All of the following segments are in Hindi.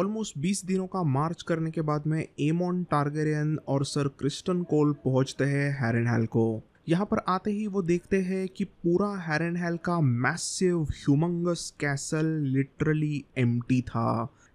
ऑलमोस्ट 20 दिनों का मार्च करने के बाद में एमोन टारगेरियन और सर क्रिस्टन कोल पहुंचते हैं हेल को यहाँ पर आते ही वो देखते हैं कि पूरा हेल का massive humongous castle literally empty था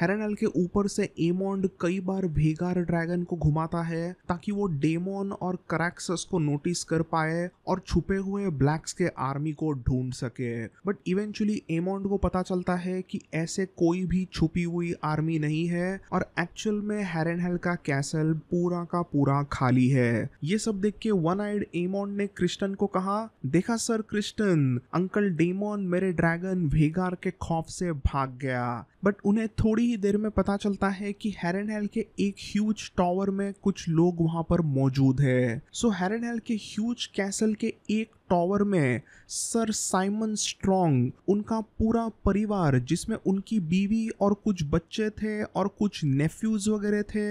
हेरानाल के ऊपर से एमोंड कई बार भेगार ड्रैगन को घुमाता है ताकि वो डेमोन और करैक्सस को नोटिस कर पाए और छुपे हुए ब्लैक्स के आर्मी को ढूंढ सके बट इवेंचुअली एमोंड को पता चलता है कि ऐसे कोई भी छुपी हुई आर्मी नहीं है और एक्चुअल में हेरनहेल का कैसल पूरा का पूरा खाली है ये सब देख के वन आइड एमोंड ने क्रिस्टन को कहा देखा सर क्रिस्टन अंकल डेमोन मेरे ड्रैगन भेगार के खौफ से भाग गया बट उन्हें थोड़ी ही देर में पता चलता है कि हेरन हेल के एक ह्यूज टॉवर में कुछ लोग वहां पर मौजूद है सो हेरन हेल के ह्यूज कैसल के एक टॉवर में सर साइमन स्ट्रॉन्ग उनका पूरा परिवार जिसमें उनकी बीवी और कुछ बच्चे थे और कुछ नेफ्यूज वगैरह थे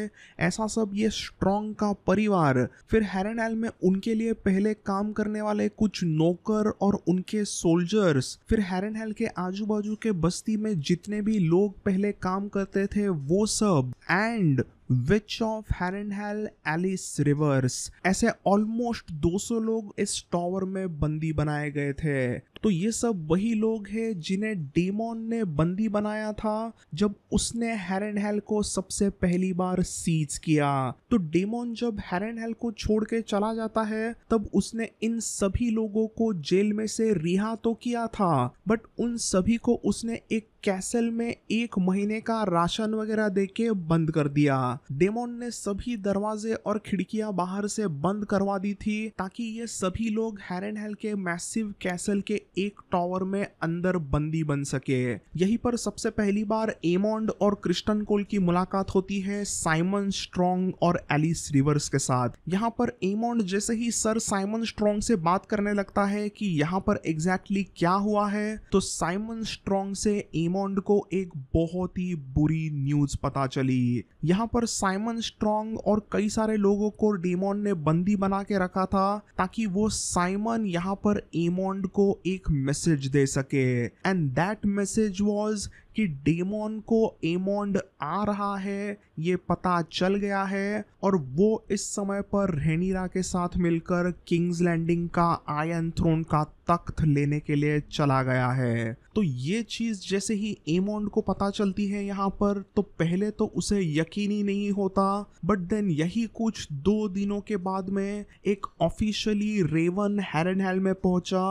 ऐसा सब ये स्ट्रॉन्ग का परिवार फिर हैरनैल में उनके लिए पहले काम करने वाले कुछ नौकर और उनके सोल्जर्स फिर हेल के आजू बाजू के बस्ती में जितने भी लोग पहले काम करते थे वो सब and which of Harrenhal Alys Rivers ऐसे ऑलमोस्ट 200 लोग इस टॉवर में बंदी बनाए गए थे तो ये सब वही लोग हैं जिन्हें डेमोन ने बंदी बनाया था जब उसने हेरन हेल को सबसे पहली बार सीज किया तो डेमोन जब हेरन हेल को छोड़ के चला जाता है तब उसने इन सभी लोगों को जेल में से रिहा तो किया था बट उन सभी को उसने एक कैसल में एक महीने का राशन वगैरह देके बंद कर दिया डेमोन ने सभी दरवाजे और खिड़कियां बाहर से बंद करवा दी थी ताकि ये सभी लोग हेरन हेल के मैसिव कैसल के एक टॉवर में अंदर बंदी बन सके यही पर सबसे पहली बार एमोंड और क्रिस्टन कोल की मुलाकात होती है साइमन स्ट्रॉन्ग और एलिस रिवर्स के साथ यहाँ पर एमोंड जैसे ही सर साइमन स्ट्रॉन्ग से बात करने लगता है कि यहाँ पर एग्जैक्टली exactly क्या हुआ है तो साइमन स्ट्रॉन्ग से एमोंड को एक बहुत ही बुरी न्यूज पता चली यहाँ पर साइमन स्ट्रॉन्ग और कई सारे लोगों को डेमोंड ने बंदी बना के रखा था ताकि वो साइमन यहाँ पर एमोंड को एक message they sake and that message was कि डेमोन को एमोंड आ रहा है ये पता चल गया है और वो इस समय पर रेनीरा के साथ मिलकर किंग्स लैंडिंग का आयन थ्रोन का तख्त लेने के लिए चला गया है तो ये चीज जैसे ही एमोंड को पता चलती है यहाँ पर तो पहले तो उसे यकीन ही नहीं होता बट देन यही कुछ दो दिनों के बाद में एक ऑफिशियली रेवन हेरन में पहुंचा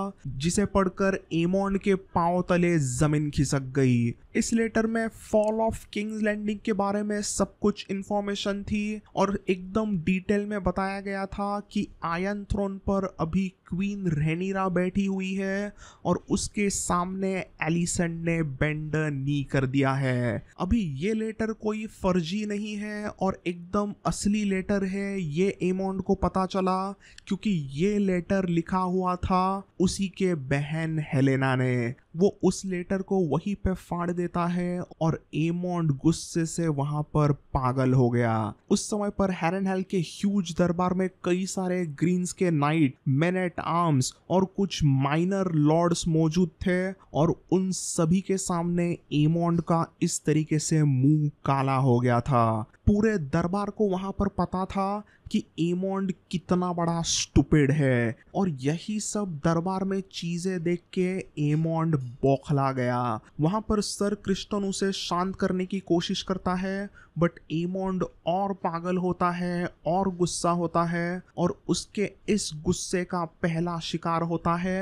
जिसे पढ़कर एमोंड के पाओ तले जमीन खिसक गई इस लेटर में फॉल ऑफ किंग्स लैंडिंग के बारे में सब कुछ इन्फॉर्मेशन थी और एकदम डिटेल में बताया गया था कि आयन थ्रोन पर अभी क्वीन रेनीरा बैठी हुई है और उसके सामने एलिसन ने बेंड नी कर दिया है अभी ये लेटर कोई फर्जी नहीं है और एकदम असली लेटर है ये एमोंड को पता चला क्योंकि ये लेटर लिखा हुआ था उसी के बहन हेलेना ने वो उस लेटर को वहीं पे फाड़ देता है और एमोंड गुस्से से वहां पर पागल हो गया उस समय पर हेरन हेल के ह्यूज दरबार में कई सारे ग्रीन्स के नाइट मेन एट आर्म्स और कुछ माइनर लॉर्ड्स मौजूद थे और उन सभी के सामने एमोंड का इस तरीके से मुंह काला हो गया था पूरे दरबार को वहां पर पता था कि एमोंड कितना बड़ा स्टुपिड है और यही सब दरबार में चीजें देख के एमोंड बौखला गया वहां पर सर क्रिस्टन उसे शांत करने की कोशिश करता है बट एमोंड और पागल होता है और गुस्सा होता है और उसके इस गुस्से का पहला शिकार होता है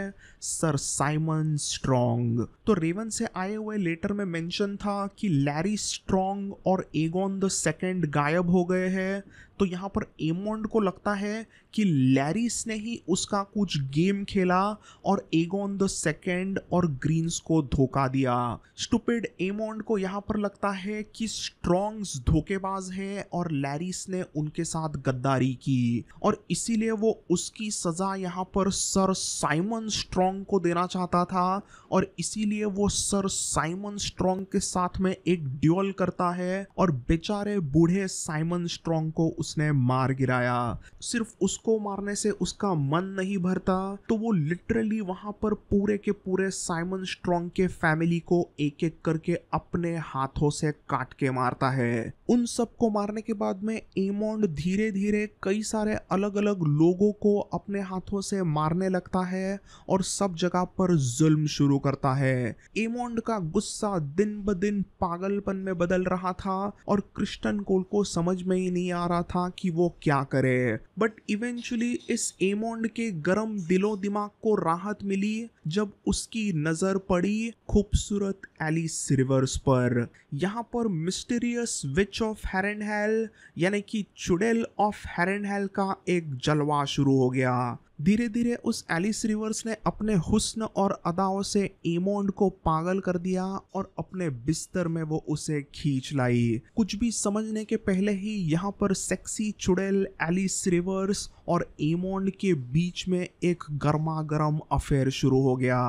सर साइमन स्ट्रॉन्ग तो रेवन से आए हुए लेटर में मेंशन था कि लैरी स्ट्रॉन्ग और एगोन द सेकेंड गायब हो गए हैं तो यहाँ पर एमोंड को लगता है कि लैरिस ने ही उसका कुछ गेम खेला और एगोन द सेकेंड और ग्रीन्स को धोखा दिया स्टूपिड एमोंड को यहाँ पर लगता है कि स्ट्रॉन्ग्स धोखेबाज हैं और लैरिस ने उनके साथ गद्दारी की और इसीलिए वो उसकी सजा यहाँ पर सर साइमन स्ट्रॉन्ग को देना चाहता था और इसीलिए इसीलिए वो सर साइमन स्ट्रॉन्ग के साथ में एक ड्यूल करता है और बेचारे बूढ़े साइमन स्ट्रॉन्ग को उसने मार गिराया सिर्फ उसको मारने से उसका मन नहीं भरता तो वो लिटरली वहां पर पूरे के पूरे साइमन स्ट्रॉन्ग के फैमिली को एक एक करके अपने हाथों से काट के मारता है उन सबको मारने के बाद में एमोंड धीरे धीरे कई सारे अलग अलग लोगों को अपने हाथों से मारने लगता है और सब जगह पर जुल्म शुरू करता है हैं एमोंड का गुस्सा दिन ब दिन पागलपन में बदल रहा था और क्रिस्टन कोल को समझ में ही नहीं आ रहा था कि वो क्या करे बट इवेंचुअली इस एमोंड के गर्म दिलो दिमाग को राहत मिली जब उसकी नजर पड़ी खूबसूरत एली रिवर्स पर यहाँ पर मिस्टीरियस विच ऑफ हेरनहेल यानी कि चुड़ैल ऑफ हेरनहेल का एक जलवा शुरू हो गया धीरे धीरे उस एलिस रिवर्स ने अपने हुस्न और अदाओं से एमोंड को पागल कर दिया और अपने बिस्तर में वो उसे खींच लाई कुछ भी समझने के पहले ही यहाँ पर सेक्सी चुड़ैल एलिस रिवर्स और एमोंड के बीच में एक गर्मा गर्म अफेयर शुरू हो गया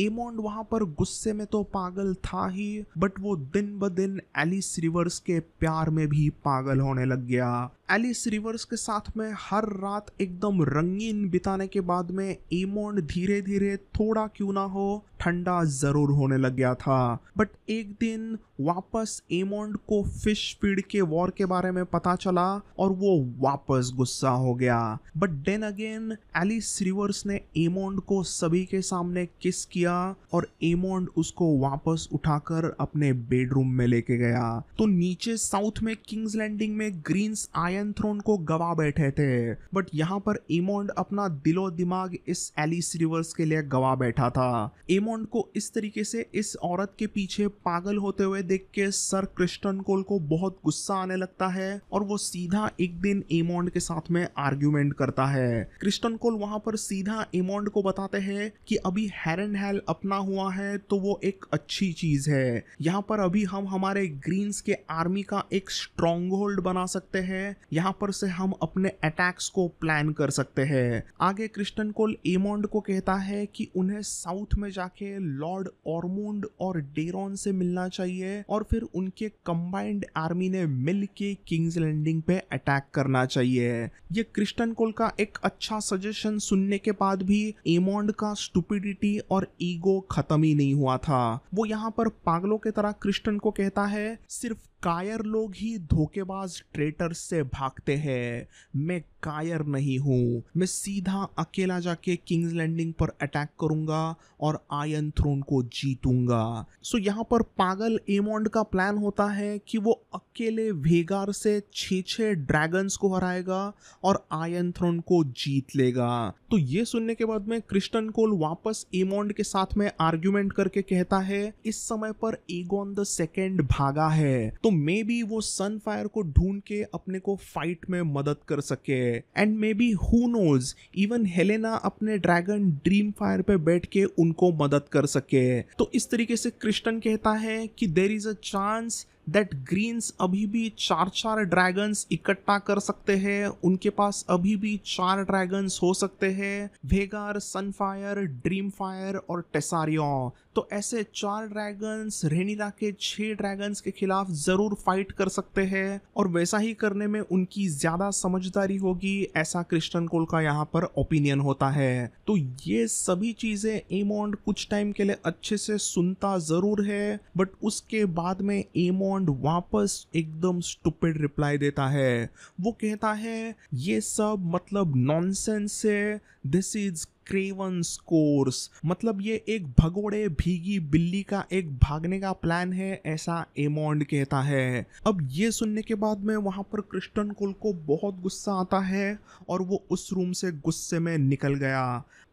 एमोंड वहां पर गुस्से में तो पागल था ही बट वो दिन ब दिन एलिस रिवर्स के प्यार में भी पागल होने लग गया एलिस रिवर्स के साथ में हर रात एकदम रंगीन बिताने के बाद में एमोंड धीरे धीरे थोड़ा क्यों ना हो ठंडा जरूर होने लग गया था बट एक दिन वापस एमोंड को फिश फीड के वॉर के बारे में पता चला और वो वापस गुस्सा हो गया but then again Alys Rivers ने एमोंड को सभी के सामने किस किया और एमोंड उसको वापस उठाकर अपने बेडरूम में लेके गया तो नीचे साउथ में किंग्स लैंडिंग में ग्रीन्स आया आयन थ्रोन को गवा बैठे थे बट यहाँ पर एमोंड अपना दिलो दिमाग इस एलिस रिवर्स के लिए गवा बैठा था एमोंड को इस तरीके से इस औरत के पीछे पागल होते हुए देख के सर क्रिस्टन कोल को बहुत गुस्सा आने लगता है और वो सीधा एक दिन एमोंड के साथ में आर्ग्यूमेंट करता है क्रिस्टन कोल वहां पर सीधा एमोंड को बताते हैं कि अभी हेरन हेल अपना हुआ है तो वो एक अच्छी चीज है यहाँ पर अभी हम हमारे ग्रीन्स के आर्मी का एक स्ट्रॉन्ग बना सकते हैं यहाँ पर से हम अपने अटैक्स को प्लान कर सकते हैं आगे क्रिस्टन कोल एमोंड को कहता है कि उन्हें साउथ में जाके लॉर्ड ऑर्मोंड और डेरोन से मिलना चाहिए और फिर उनके कंबाइंड आर्मी ने मिल के किंग्स लैंडिंग पे अटैक करना चाहिए ये क्रिस्टन कोल का एक अच्छा सजेशन सुनने के बाद भी एमोंड का स्टूपिडिटी और ईगो खत्म ही नहीं हुआ था वो यहाँ पर पागलों की तरह क्रिस्टन को कहता है सिर्फ कायर लोग ही धोखेबाज ट्रेटर्स से भागते हैं मैं कायर नहीं हूँ मैं सीधा अकेला जाके किंग्स लैंडिंग पर अटैक करूंगा और आयन थ्रोन को जीतूंगा सो so, यहाँ पर पागल एमोंड का प्लान होता है कि वो अकेले वेगार से छ छे ड्रैगन्स को हराएगा और आयन थ्रोन को जीत लेगा तो ये सुनने के बाद में क्रिस्टन कोल वापस एमोंड के साथ में आर्ग्यूमेंट करके कहता है इस समय पर एगोन द सेकेंड भागा है तो मे बी वो सनफायर को ढूंढ के अपने को फाइट में मदद कर सके है and maybe who knows even Helaena अपने ड्रैगन ड्रीम फायर पे बैठ के उनको मदद कर सके तो इस तरीके से क्रिस्टन कहता है कि there is a chance that Greens अभी भी चार चार ड्रैगन्स इकट्ठा कर सकते हैं उनके पास अभी भी चार ड्रैगन्स हो सकते हैं वेगार सनफायर ड्रीम फायर और टेसारियो तो ऐसे चार ड्रैगन्स रेनिरा के छह ड्रैगन्स के खिलाफ जरूर फाइट कर सकते हैं और वैसा ही करने में उनकी ज्यादा समझदारी होगी ऐसा क्रिस्टन कोल का यहाँ पर ओपिनियन होता है तो ये सभी चीजें एमोन्ड कुछ टाइम के लिए अच्छे से सुनता जरूर है बट उसके बाद में एमोंड बॉन्ड वापस एकदम स्टुपिड रिप्लाई देता है वो कहता है ये सब मतलब नॉनसेंस है दिस इज क्रेवन स्कोर्स मतलब ये एक भगोड़े भीगी बिल्ली का एक भागने का प्लान है ऐसा एमोंड कहता है अब ये सुनने के बाद में वहाँ पर क्रिस्टन कुल को बहुत गुस्सा आता है और वो उस रूम से गुस्से में निकल गया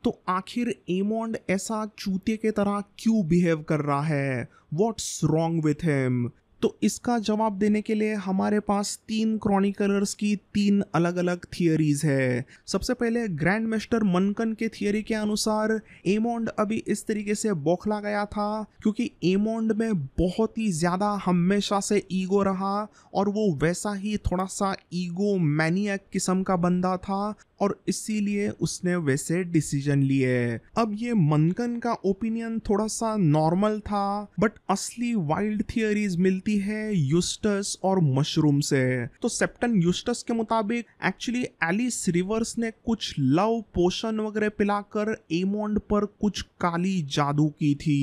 तो आखिर एमोंड ऐसा चूते के तरह क्यों बिहेव कर रहा है वॉट्स रॉन्ग विथ हिम तो इसका जवाब देने के लिए हमारे पास तीन क्रॉनिकलर्स की तीन अलग अलग थियोरीज है सबसे पहले ग्रैंड मेस्टर मनकन के थियोरी के अनुसार एमोंड अभी इस तरीके से बौखला गया था क्योंकि एमोंड में बहुत ही ज़्यादा हमेशा से ईगो रहा और वो वैसा ही थोड़ा सा ईगो मैनियक किस्म का बंदा था और इसीलिए उसने वैसे डिसीजन लिए अब ये मनकन का ओपिनियन थोड़ा सा नॉर्मल था बट असली वाइल्ड थियोरीज मिलती है यूस्टस और मशरूम से तो सेप्टन यूस्टस के मुताबिक एक्चुअली एलिस रिवर्स ने कुछ लव पोशन वगैरह पिलाकर एमोंड पर कुछ काली जादू की थी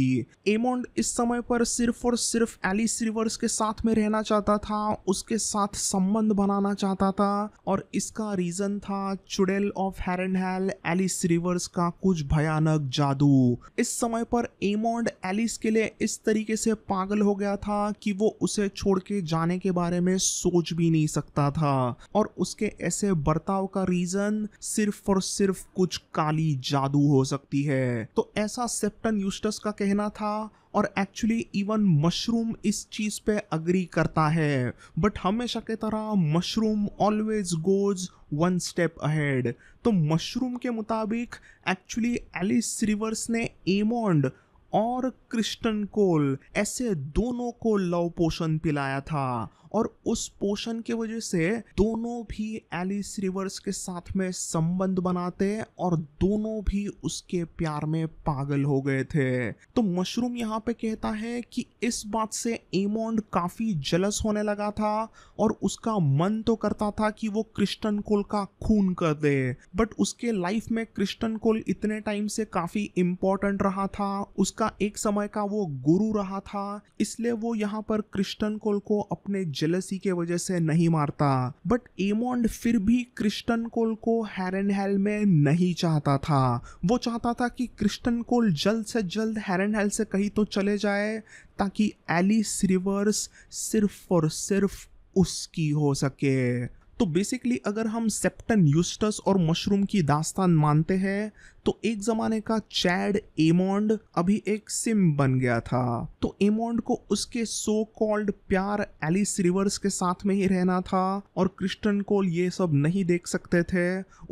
एमोंड इस समय पर सिर्फ और सिर्फ एलिस रिवर्स के साथ में रहना चाहता था उसके साथ संबंध बनाना चाहता था और इसका रीजन था चुड़ैल ऑफ हैरनहैल एलिस रिवर्स का कुछ भयानक जादू इस समय पर एमोंड एलिस के लिए इस तरीके से पागल हो गया था कि वो उसे छोड़ के जाने के बारे में सोच भी नहीं सकता था और उसके ऐसे बर्ताव का रीजन सिर्फ और सिर्फ कुछ काली जादू हो सकती है तो ऐसा सेप्टन यूस्टस का कहना था और एक्चुअली इवन मशरूम इस चीज़ पे अग्री करता है बट हमेशा की तरह Mushroom always goes one step ahead तो मशरूम के मुताबिक एक्चुअली एलिस रिवर्स ने एमोंड और क्रिस्टन कोल ऐसे दोनों को लव पोषण पिलाया था और उस पोषण के वजह से दोनों भी एलिस रिवर्स के साथ में संबंध बनाते और दोनों भी उसके प्यार में पागल हो गए थे तो मशरूम यहाँ पे कहता है कि इस बात से एमोंड काफी जलस होने लगा था और उसका मन तो करता था कि वो क्रिस्टन कोल का खून कर दे बट उसके लाइफ में क्रिस्टन कोल इतने टाइम से काफी इम्पोर्टेंट रहा था उसका जिसका एक समय का वो गुरु रहा था इसलिए वो यहाँ पर क्रिस्टन कोल को अपने जलसी के वजह से नहीं मारता बट एमोंड फिर भी क्रिस्टन कोल को हेरन हेल में नहीं चाहता था वो चाहता था कि क्रिस्टन कोल जल्द से जल्द हेरन हेल से कहीं तो चले जाए ताकि एलिस रिवर्स सिर्फ और सिर्फ उसकी हो सके तो बेसिकली अगर हम सेप्टन यूस्टस और मशरूम की दास्तान मानते हैं तो एक जमाने का चैड एमोंड अभी एक सिम बन गया था तो एमोंड को उसके सो कॉल्ड प्यार एलिस रिवर्स के साथ में ही रहना था और क्रिस्टन कोल ये सब नहीं देख सकते थे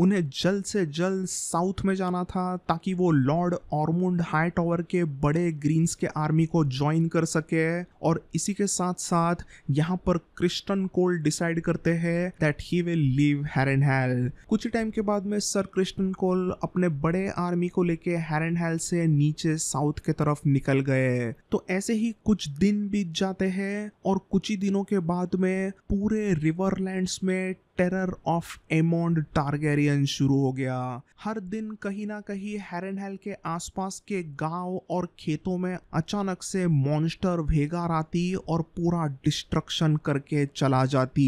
उन्हें जल्द से जल्द साउथ में जाना था ताकि वो लॉर्ड ऑर्मुंड हाई टॉवर के बड़े ग्रीन्स के आर्मी को ज्वाइन कर सके और इसी के साथ साथ यहाँ पर क्रिस्टन कोल डिसाइड करते हैं that he will leave her and कुछ टाइम के बाद में सर क्रिस्टन कोल अपने बड़े नए आर्मी को लेके हैरन हैल से नीचे साउथ के तरफ निकल गए तो ऐसे ही कुछ दिन बीत जाते हैं और कुछ ही दिनों के बाद में पूरे रिवरलैंड्स में टेरर ऑफ एमोंड टारगेरियन शुरू हो गया हर दिन कहीं ना कहीं हेरनहेल के आसपास के गांव और खेतों में अचानक से मॉन्स्टर भेगार आती और पूरा डिस्ट्रक्शन करके चला जाती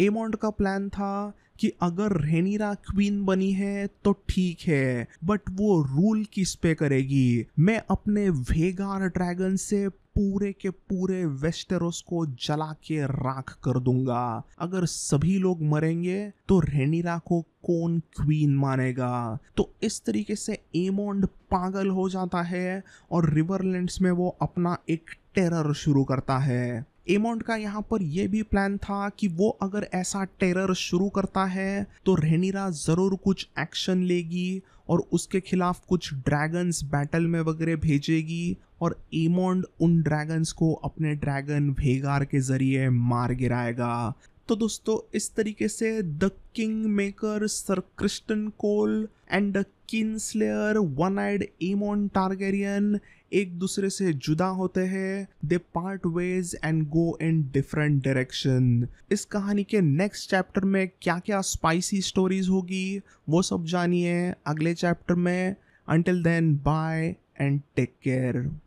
एमोंड का प्लान था कि अगर रेनीरा क्वीन बनी है तो ठीक है बट वो रूल किस पे करेगी मैं अपने वेगार ड्रैगन से पूरे के पूरे वेस्टेरोस को जला के राख कर दूंगा अगर सभी लोग मरेंगे तो रेनिरा को कौन क्वीन मानेगा तो इस तरीके से एमोंड पागल हो जाता है और रिवरलैंड्स में वो अपना एक टेरर शुरू करता है एमोंड का यहाँ पर यह भी प्लान था कि वो अगर ऐसा टेरर शुरू करता है तो रेनिरा ज़रूर कुछ एक्शन लेगी और उसके खिलाफ कुछ ड्रैगन्स बैटल में वगैरह भेजेगी और एमोंड उन ड्रैगन्स को अपने ड्रैगन भेगार के जरिए मार गिराएगा तो दोस्तों इस तरीके से the kingmaker Sir Criston Cole and the kinslayer one eyed Aemond Targaryen एक दूसरे से जुदा होते हैं they part ways and go in different direction इस कहानी के नेक्स्ट चैप्टर में क्या क्या स्पाइसी स्टोरीज होगी वो सब जानिए अगले चैप्टर में until then bye and take care